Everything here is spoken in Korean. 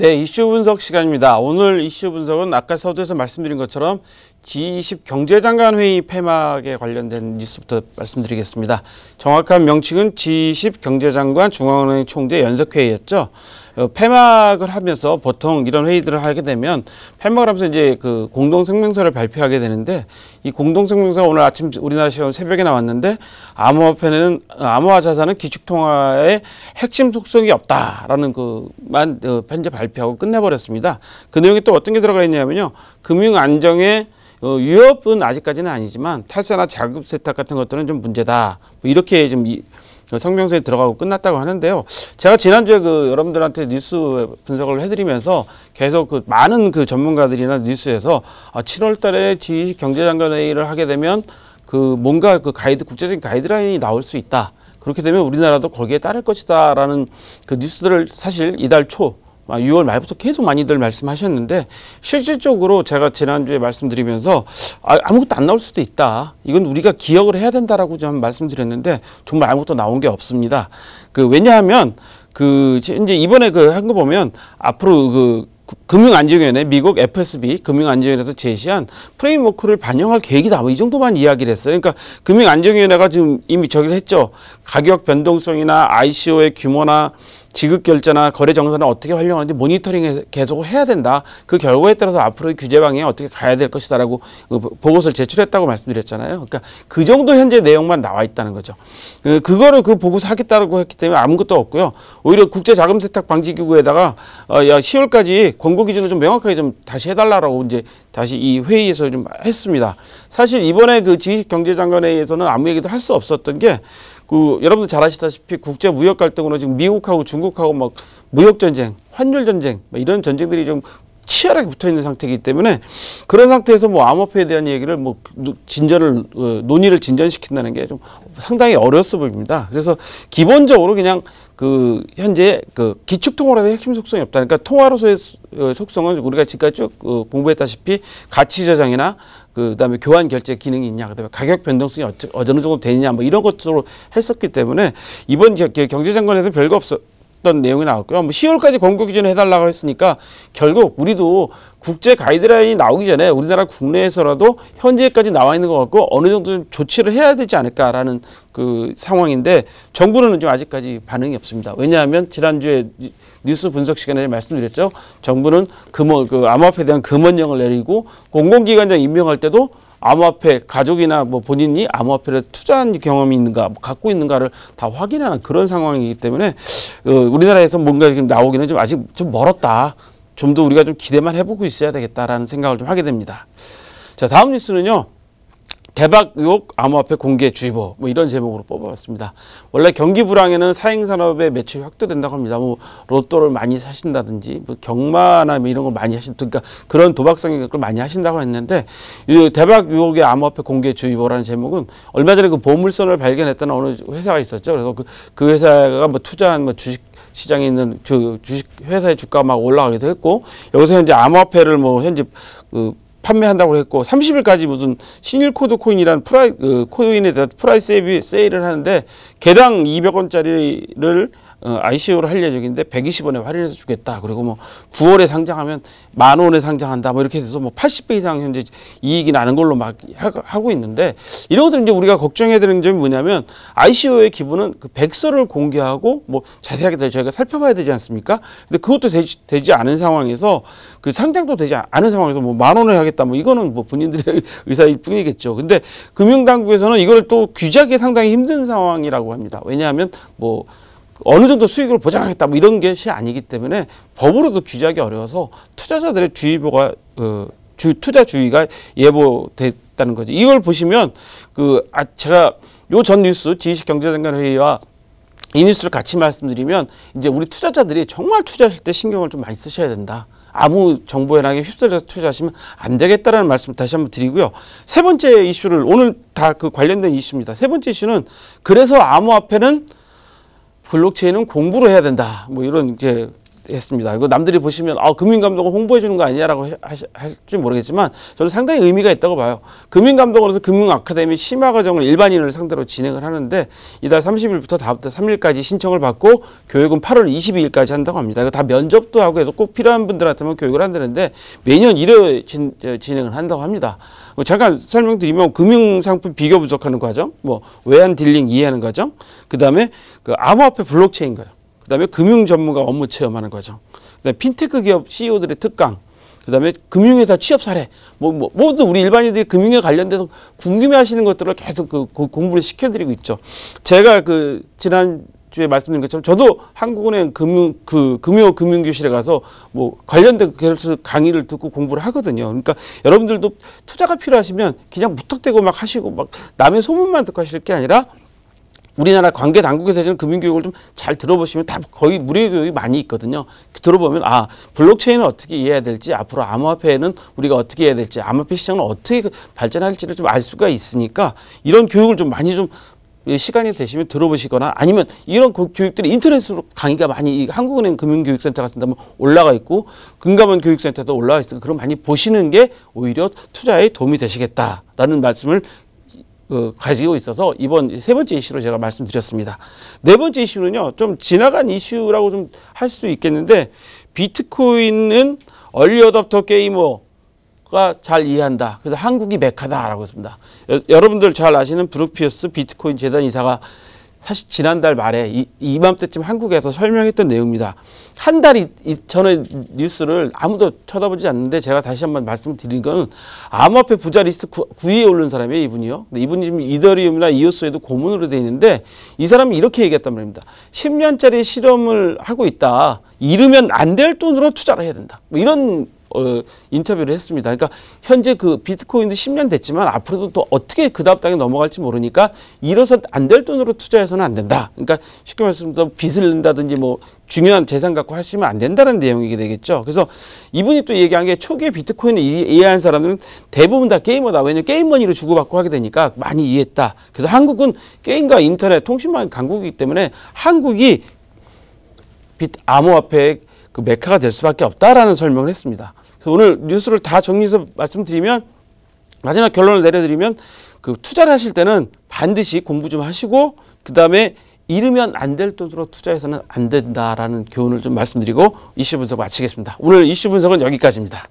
네, 이슈 분석 시간입니다. 오늘 이슈 분석은 아까 서두에서 말씀드린 것처럼 G20 경제장관 회의 폐막에 관련된 뉴스부터 말씀드리겠습니다. 정확한 명칭은 G20 경제장관 중앙은행 총재 연석회의였죠. 어, 폐막을 하면서 보통 이런 회의들을 하게 되면 폐막을 하면서 이제 그 공동성명서를 발표하게 되는데 이 공동성명서 가 오늘 아침 우리나라 시간 새벽에 나왔는데 암호화폐는 암호화 자산은 기축통화의 핵심 속성이 없다라는 그만 현재 어, 발표하고 끝내버렸습니다. 그 내용이 또 어떤 게 들어가 있냐면요 금융 안정의 유업은 어, 아직까지는 아니지만 탈세나 자급 세탁 같은 것들은 좀 문제다. 뭐 이렇게 좀 이, 어, 성명서에 들어가고 끝났다고 하는데요. 제가 지난주에 그 여러분들한테 뉴스 분석을 해드리면서 계속 그 많은 그 전문가들이나 뉴스에서 아, 7월 달에 G20 경제장관회의를 하게 되면 그 뭔가 그 가이드, 국제적인 가이드라인이 나올 수 있다. 그렇게 되면 우리나라도 거기에 따를 것이다라는 그 뉴스들을 사실 이달 초 6월 아, 말부터 계속 많이들 말씀하셨는데 실질적으로 제가 지난주에 말씀드리면서 아, 아무것도 안 나올 수도 있다. 이건 우리가 기억을 해야 된다라고 좀 말씀드렸는데 정말 아무것도 나온 게 없습니다. 그 왜냐하면 그 이제 이번에 그 한 거 보면 앞으로 그 금융안정위원회 미국 FSB 금융안전위원회에서 제시한 프레임워크를 반영할 계획이다. 뭐 이 정도만 이야기를 했어요. 그러니까 금융안정위원회가 지금 이미 저기를 했죠. 가격 변동성이나 ICO의 규모나 지급 결제나 거래 정산을 어떻게 활용하는지 모니터링을 계속 해야 된다. 그 결과에 따라서 앞으로의 규제 방향이 어떻게 가야 될 것이다라고 그 보고서를 제출했다고 말씀드렸잖아요. 그러니까 그 정도 현재 내용만 나와 있다는 거죠. 그, 그거를 그 보고서 하겠다고 했기 때문에 아무것도 없고요. 오히려 국제자금세탁 방지기구에다가 10월까지 어, 공고 권고 기준을 좀 명확하게 좀 다시 해달라라고 이제 다시 이 회의에서 좀 했습니다. 사실 이번에 그 지식 경제장관회의에서는 아무 얘기도 할 수 없었던 게 그 여러분들 잘 아시다시피 국제 무역 갈등으로 지금 미국하고 중국하고 막 무역 전쟁, 환율 전쟁 이런 전쟁들이 좀 치열하게 붙어 있는 상태이기 때문에 그런 상태에서 뭐 암호화폐에 대한 얘기를 뭐 진전을 어, 논의를 진전시킨다는 게 좀 상당히 어려웠어 보입니다. 그래서 기본적으로 그냥 그 현재 그 기축 통화라서 핵심 속성이 없다. 그러니까 통화로서의 어, 속성은 우리가 지금까지 쭉 어, 공부했다시피 가치 저장이나 그 다음에 교환 결제 기능이 있냐, 그 다음에 가격 변동성이 어느 정도 되느냐, 뭐 이런 것으로 했었기 때문에 이번 경제장관에서 별거 없어, 어떤 내용이 나왔고요. 뭐 10월까지 공고 기준을 해달라고 했으니까 결국 우리도 국제 가이드라인이 나오기 전에 우리나라 국내에서라도 현재까지 나와 있는 것 같고 어느 정도 조치를 해야 되지 않을까라는 그 상황인데 정부는 지금 아직까지 반응이 없습니다. 왜냐하면 지난주에 뉴스 분석 시간에 말씀드렸죠. 정부는 금원, 그 암호화폐에 대한 금원령을 내리고 공공기관장 임명할 때도 암호화폐 가족이나 뭐 본인이 암호화폐를 투자한 경험이 있는가 뭐 갖고 있는가를 다 확인하는 그런 상황이기 때문에 어, 우리나라에서 뭔가 지금 나오기는 좀 아직 좀 멀었다 좀 더 우리가 좀 기대만 해보고 있어야 되겠다라는 생각을 좀 하게 됩니다 자 다음 뉴스는요 대박 의혹 암호화폐 공개 주의보 뭐 이런 제목으로 뽑아봤습니다. 원래 경기 불황에는 사행 산업의 매출이 확대된다고 합니다. 뭐 로또를 많이 사신다든지 뭐 경마나 뭐 이런 걸 많이 하신다 그러니까 그런 도박성 격을 많이 하신다고 했는데 이 대박 의혹의 암호화폐 공개 주의보라는 제목은 얼마 전에 그 보물선을 발견했던 어느 회사가 있었죠. 그래서 그, 그 회사가 뭐 투자한 뭐 주식 시장에 있는 주, 주식 회사의 주가 막 올라가기도 했고 여기서 현재 암호화폐를 뭐 현재 그 판매한다고 했고 30일까지 무슨 신일코드 코인이라는 프라이 그 코인에 대한 프라이 세일을 하는데 개당 200원짜리를 ICO를 어, 할 예정인데 120원에 할인해서 주겠다. 그리고 뭐 9월에 상장하면 만 원에 상장한다. 뭐 이렇게 해서 뭐 80배 이상 현재 이익이 나는 걸로 막 하고 있는데 이런 것들은 이제 우리가 걱정해야 되는 점이 뭐냐면 ICO의 기분은 그 백서를 공개하고 뭐 자세하게 저희가 살펴봐야 되지 않습니까? 근데 그것도 되지, 되지 않은 상황에서 그 상장도 되지 않은 상황에서 뭐 만 원에 하겠다. 뭐 이거는 뭐 본인들의 의사일 뿐이겠죠. 근데 금융당국에서는 이걸 또 규제하기 상당히 힘든 상황이라고 합니다. 왜냐하면 뭐 어느 정도 수익을 보장하겠다 뭐 이런 것이 아니기 때문에 법으로도 규제하기 어려워서 투자자들의 주의보가 그 주, 투자 주의가 예보됐다는 거죠. 이걸 보시면 그 아, 제가 요 전 뉴스 지식 경제전관 회의와 이 뉴스를 같이 말씀드리면 이제 우리 투자자들이 정말 투자하실 때 신경을 좀 많이 쓰셔야 된다. 아무 정보 현황에 휩쓸려서 투자하시면 안 되겠다라는 말씀 다시 한번 드리고요. 세 번째 이슈를 오늘 다 그 관련된 이슈입니다. 세 번째 이슈는 그래서 암호화폐는 블록체인은 공부를 해야 된다. 뭐 이런 이제 했습니다. 이거 남들이 보시면 아 금융 감독은 홍보해 주는 거 아니냐라고 할지 모르겠지만 저는 상당히 의미가 있다고 봐요. 금융 감독으로서 금융 아카데미 심화 과정을 일반인을 상대로 진행을 하는데 이달 30일부터 다음 달 3일까지 신청을 받고 교육은 8월 22일까지 한다고 합니다. 이거 다 면접도 하고 해서 꼭 필요한 분들한테만 교육을 한다는데 매년 일회 어, 진행을 한다고 합니다. 뭐 잠깐 설명드리면 금융상품 비교 분석하는 과정, 뭐 외환 딜링 이해하는 과정, 그다음에 그 암호화폐 블록체인 과정, 그다음에 금융 전문가 업무 체험하는 과정, 그다음에 핀테크 기업 CEO들의 특강, 그다음에 금융회사 취업 사례, 뭐, 뭐 모두 우리 일반인들이 금융에 관련돼서 궁금해하시는 것들을 계속 그, 그 공부를 시켜드리고 있죠. 제가 그 지난 주에 말씀드린 것처럼 저도 한국은행 금융 그 금요 금융교실에 가서 뭐 관련된 그래서 강의를 듣고 공부를 하거든요. 그러니까 여러분들도 투자가 필요하시면 그냥 무턱대고 막 하시고 막 남의 소문만 듣고 하실 게 아니라 우리나라 관계 당국에서 해주는 금융교육을 좀 잘 들어보시면 다 거의 무료 교육이 많이 있거든요. 들어보면 아 블록체인은 어떻게 이해해야 될지 앞으로 암호화폐는 우리가 어떻게 해야 될지 암호화폐 시장은 어떻게 발전할지를 좀 알 수가 있으니까 이런 교육을 좀 많이 좀 시간이 되시면 들어보시거나 아니면 이런 그 교육들이 인터넷으로 강의가 많이 한국은행 금융교육센터 같은 데 하면 올라가 있고 금감원 교육센터도 올라와 있으니까 그럼 많이 보시는 게 오히려 투자에 도움이 되시겠다라는 말씀을 그 가지고 있어서 이번 세 번째 이슈로 제가 말씀드렸습니다. 네 번째 이슈는요. 좀 지나간 이슈라고 좀 할 수 있겠는데 비트코인은 얼리어답터 게이머 가잘 이해한다. 그래서 한국이 메카다라고 했습니다. 여, 러분들잘 아시는 브룩피어스 비트코인 재단 이사가 사실 지난달 말에 이, 이맘때쯤 한국에서 설명했던 내용입니다. 한달이 이, 전에 뉴스를 아무도 쳐다보지 않는데 제가 다시 한번 말씀드린 건 암호화폐 부자 리스트 9, 위에 오른 사람이에요, 이분이요. 근데 이분이 지금 이더리움이나 이오스에도 고문으로 돼 있는데 이사람은 이렇게 얘기했단 말입니다. 10년짜리 실험을 하고 있다. 잃으면 안 될 돈으로 투자를 해야 된다. 뭐 이런 어, 인터뷰를 했습니다. 그러니까 현재 그 비트코인도 10년 됐지만 앞으로도 또 어떻게 그 다음 땅에 넘어갈지 모르니까 잃어서 안 될 돈으로 투자해서는 안 된다. 그러니까 쉽게 말씀드리 빚을 낸다든지 뭐 중요한 재산 갖고 할 수 있으면안 된다는 내용이 되겠죠. 그래서 이분이 또 얘기한 게 초기에 비트코인을 이해한 사람들은 대부분 다 게이머다. 왜냐면 게임머니로 주고받고 하게 되니까 많이 이해했다. 그래서 한국은 게임과 인터넷, 통신망 강국이기 때문에 한국이 빚 암호화폐의 그 메카가 될 수밖에 없다라는 설명을 했습니다. 오늘 뉴스를 다 정리해서 말씀드리면 마지막 결론을 내려드리면 그 투자를 하실 때는 반드시 공부 좀 하시고 그 다음에 잃으면 안 될 돈으로 투자해서는 안 된다라는 교훈을 좀 말씀드리고 이슈 분석 마치겠습니다. 오늘 이슈 분석은 여기까지입니다.